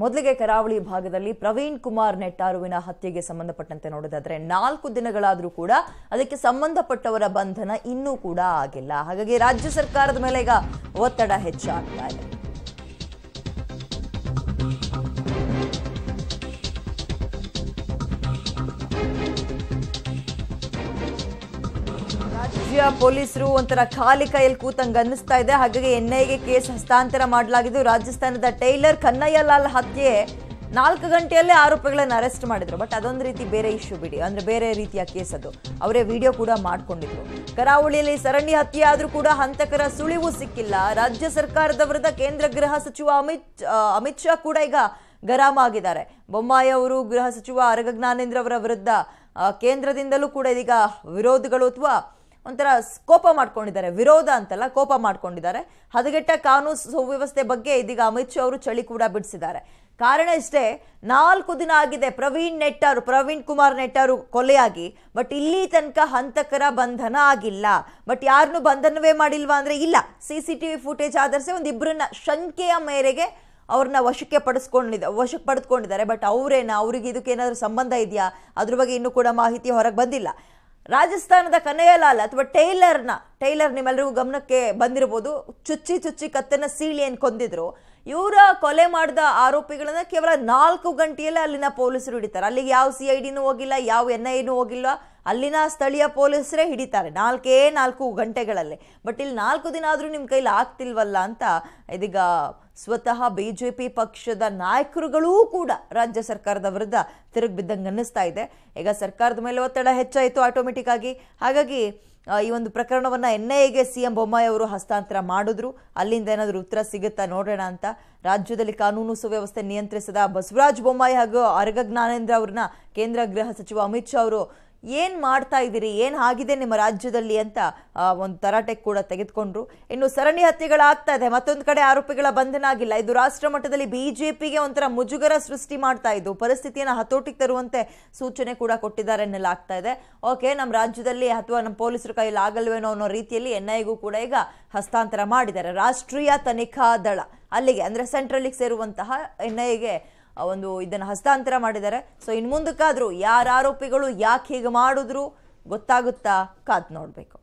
ಮೊದಲಿಗೆ ಕರಾವಳಿ ಭಾಗದಲ್ಲಿ ಪ್ರವೀಣ್ ಕುಮಾರ್ ನೆಟ್ಟಾರುವಿನ ಹತ್ಯೆಗೆ ಸಂಬಂಧಪಟ್ಟಂತೆ ನೋಡೋದಾದ್ರೆ ನಾಲ್ಕು ದಿನಗಳಾದರೂ ಕೂಡ ಅದಕ್ಕೆ ಸಂಬಂಧಪಟ್ಟವರ ಬಂಧನ ಇನ್ನೂ ಕೂಡ ಆಗಿಲ್ಲ ಹಾಗಾಗಿ ರಾಜ್ಯ ಸರ್ಕಾರದ ಮೇಲೆ ಈಗ ಒತ್ತಡ ಹೆಚ್ಚಾಗ್ತಾ ಇದೆ ರಾಜ್ಯ ಪೊಲೀಸರು ಒಂಥರ ಖಾಲಿ ಕೈಯಲ್ಲಿ ಕೂತಂಗೆ ಅನ್ನಿಸ್ತಾ ಇದೆ ಹಾಗಾಗಿ ಎನ್ಐಗೆ ಕೇಸ್ ಹಸ್ತಾಂತರ ಮಾಡಲಾಗಿದ್ದು ರಾಜಸ್ಥಾನದ ಟೈಲರ್ ಕನ್ನಯ್ಯ ಲಾಲ್ ಹತ್ಯೆ ನಾಲ್ಕು ಗಂಟೆಯಲ್ಲೇ ಆರೋಪಿಗಳನ್ನು ಅರೆಸ್ಟ್ ಮಾಡಿದ್ರು ಬಟ್ ಅದೊಂದು ರೀತಿ ಬೇರೆ ಇಶ್ಯೂ ಬಿಡಿ ಅಂದರೆ ಬೇರೆ ರೀತಿಯ ಕೇಸ್ ಅದು ಅವರೇ ವಿಡಿಯೋ ಕೂಡ ಮಾಡಿಕೊಂಡಿದ್ರು ಕರಾವಳಿಯಲ್ಲಿ ಸರಣಿ ಹತ್ಯೆ ಆದರೂ ಕೂಡ ಹಂತಕರ ಸುಳಿವು ಸಿಕ್ಕಿಲ್ಲ ರಾಜ್ಯ ಸರ್ಕಾರದ ವಿರುದ್ಧ ಕೇಂದ್ರ ಗೃಹ ಸಚಿವ ಅಮಿತ್ ಅಮಿತ್ ಶಾ ಕೂಡ ಈಗ ಗರಾಮ ಆಗಿದ್ದಾರೆ ಬೊಮ್ಮಾಯಿ ಅವರು ಗೃಹ ಸಚಿವ ಅರಗ ಜ್ಞಾನೇಂದ್ರ ಅವರ ವಿರುದ್ಧ ಕೇಂದ್ರದಿಂದಲೂ ಕೂಡ ಇದೀಗ ವಿರೋಧಗಳು ಅಥವಾ ಒಂಥರ ಕೋಪ ಮಾಡ್ಕೊಂಡಿದ್ದಾರೆ ವಿರೋಧ ಅಂತಲ್ಲ ಕೋಪ ಮಾಡ್ಕೊಂಡಿದ್ದಾರೆ ಹದಗೆಟ್ಟ ಕಾನೂನು ಸುವ್ಯವಸ್ಥೆ ಬಗ್ಗೆ ಇದೀಗ ಅಮಿತ್ ಶಾ ಅವರು ಚಳಿ ಕೂಡ ಬಿಡಿಸಿದ್ದಾರೆ ಕಾರಣ ಇಷ್ಟೇ ನಾಲ್ಕು ದಿನ ಆಗಿದೆ ಪ್ರವೀಣ್ ನೆಟ್ಟಾರು ಪ್ರವೀಣ್ ಕುಮಾರ್ ನೆಟ್ಟರು ಕೊಲೆಯಾಗಿ ಬಟ್ ಇಲ್ಲಿ ತನಕ ಹಂತಕರ ಬಂಧನ ಆಗಿಲ್ಲ ಬಟ್ ಯಾರನ್ನು ಬಂಧನವೇ ಮಾಡಿಲ್ವಾ ಅಂದರೆ ಇಲ್ಲ C C T V footage ಆಧರಿಸಿ ಇಬ್ಬರನ್ನ ಶಂಕೆಯ ಮೇರೆಗೆ ಅವ್ರನ್ನ ವಶಕ್ಕೆ ಪಡಿಸ್ಕೊಂಡಿದ್ದ ವಶಕ್ಕೆ ಪಡೆದುಕೊಂಡಿದ್ದಾರೆ ಬಟ್ ಅವರೇನ ಅವ್ರಿಗೆ ಇದಕ್ಕೆ ಏನಾದರೂ ಸಂಬಂಧ ಇದೆಯಾ ಅದ್ರ ಬಗ್ಗೆ ಇನ್ನೂ ಕೂಡ ಮಾಹಿತಿ ಹೊರಗೆ ಬಂದಿಲ್ಲ ರಾಜಸ್ಥಾನದ ಕನಯ್ಯಲಾಲ್ ಅಥವಾ ಟೈಲರ್ನ ಟೈಲರ್ ನಿಮ್ಮೆಲ್ಲರಿಗೂ ಗಮನಕ್ಕೆ ಬಂದಿರಬಹುದು ಚುಚ್ಚಿ ಚುಚ್ಚಿ ಕತ್ತೆನ ಸೀಳಿ ಏನು ಕೊಂದಿದ್ರು ಇವರ ಕೊಲೆ ಮಾಡಿದ ಆರೋಪಿಗಳನ್ನ ಕೇವಲ ನಾಲ್ಕು ಗಂಟೆಯಲ್ಲೇ ಅಲ್ಲಿನ ಪೊಲೀಸರು ಹಿಡಿತಾರೆ ಅಲ್ಲಿಗೆ ಯಾವ ಸಿ ಐ ಡಿನೂ ಹೋಗಿಲ್ಲ ಯಾವ ಎನ್ ಐನೂ ಹೋಗಿಲ್ಲ ಅಲ್ಲಿನ ಸ್ಥಳೀಯ ಪೊಲೀಸರೇ ಹಿಡಿತಾರೆ ನಾಲ್ಕೇ ನಾಲ್ಕು ಗಂಟೆಗಳಲ್ಲಿ ಬಟ್ ಇಲ್ಲಿ ನಾಲ್ಕು ದಿನ ಆದರೂ ನಿಮ್ಮ ಕೈಲಿ ಆಗ್ತಿಲ್ವಲ್ಲ ಅಂತ ಇದೀಗ ಸ್ವತಃ ಬಿ ಜೆ ಪಿ ಪಕ್ಷದ ನಾಯಕರುಗಳೂ ಕೂಡ ರಾಜ್ಯ ಸರ್ಕಾರದ ವಿರುದ್ಧ ತಿರುಗಿ ಬಿದ್ದಂಗೆ ಅನ್ನಿಸ್ತಾ ಇದೆ ಈಗ ಸರ್ಕಾರದ ಮೇಲೆ ಒತ್ತಡ ಹೆಚ್ಚಾಯಿತು ಆಟೋಮೆಟಿಕ್ ಆಗಿ ಹಾಗಾಗಿ ಈ ಒಂದು ಪ್ರಕರಣವನ್ನು ಎನ್ ಐ ಎಗೆ ಸಿ ಎಂ ಬೊಮ್ಮಾಯಿ ಅವರು ಹಸ್ತಾಂತರ ಮಾಡಿದ್ರು ಅಲ್ಲಿಂದ ಏನಾದರೂ ಉತ್ತರ ಸಿಗುತ್ತಾ ನೋಡೋಣ ಅಂತ ರಾಜ್ಯದಲ್ಲಿ ಕಾನೂನು ಸುವ್ಯವಸ್ಥೆ ನಿಯಂತ್ರಿಸಿದ ಬಸವರಾಜ್ ಬೊಮ್ಮಾಯಿ ಹಾಗೂ ಅರಗ ಜ್ಞಾನೇಂದ್ರ ಅವ್ರನ್ನ ಕೇಂದ್ರ ಗೃಹ ಸಚಿವ ಅಮಿತ್ ಶಾ ಅವರು ಏನು ಮಾಡ್ತಾ ಇದ್ದೀರಿ ಏನು ಆಗಿದೆ ನಿಮ್ಮ ರಾಜ್ಯದಲ್ಲಿ ಅಂತ ಒಂದು ತರಾಟೆ ಕೂಡ ತೆಗೆದುಕೊಂಡ್ರು ಇನ್ನು ಸರಣಿ ಹತ್ಯೆಗಳಾಗ್ತಾ ಇದೆ ಮತ್ತೊಂದು ಕಡೆ ಆರೋಪಿಗಳ ಬಂಧನ ಆಗಿಲ್ಲ ಇದು ರಾಷ್ಟ್ರ ಮಟ್ಟದಲ್ಲಿ ಬಿಜೆಪಿಗೆ ಒಂಥರ ಮುಜುಗರ ಸೃಷ್ಟಿ ಮಾಡ್ತಾ ಇದ್ದು ಪರಿಸ್ಥಿತಿಯನ್ನು ಹತೋಟಿಗೆ ತರುವಂತೆ ಸೂಚನೆ ಕೂಡ ಕೊಟ್ಟಿದ್ದಾರೆ ಎನ್ನಲಾಗ್ತಾ ಇದೆ ಓಕೆ ನಮ್ಮ ರಾಜ್ಯದಲ್ಲಿ ಅಥವಾ ನಮ್ಮ ಪೊಲೀಸರ ಕೈಯಲ್ಲಿ ಆಗಲ್ವೇನೋ ಅನ್ನೋ ರೀತಿಯಲ್ಲಿ ಎನ್ ಐಗೂ ಕೂಡ ಈಗ ಹಸ್ತಾಂತರ ಮಾಡಿದ್ದಾರೆ ರಾಷ್ಟ್ರೀಯ ತನಿಖಾ ದಳ ಅಲ್ಲಿಗೆ ಅಂದರೆ ಸೆಂಟ್ರಲ್ಲಿ ಸೇರುವಂತಹ ಎನ್ ಐಗೆ ಒಂದು ಇದನ್ನು ಹಸ್ತಾಂತರ ಮಾಡಿದ್ದಾರೆ ಸೊ ಇನ್ನು ಮುಂದಕ್ಕಾದರೂ ಯಾರು ಆರೋಪಿಗಳು ಯಾಕೆ ಹೀಗೆ ಮಾಡಿದ್ರು ಗೊತ್ತಾಗುತ್ತಾ ಕಾದು ನೋಡಬೇಕು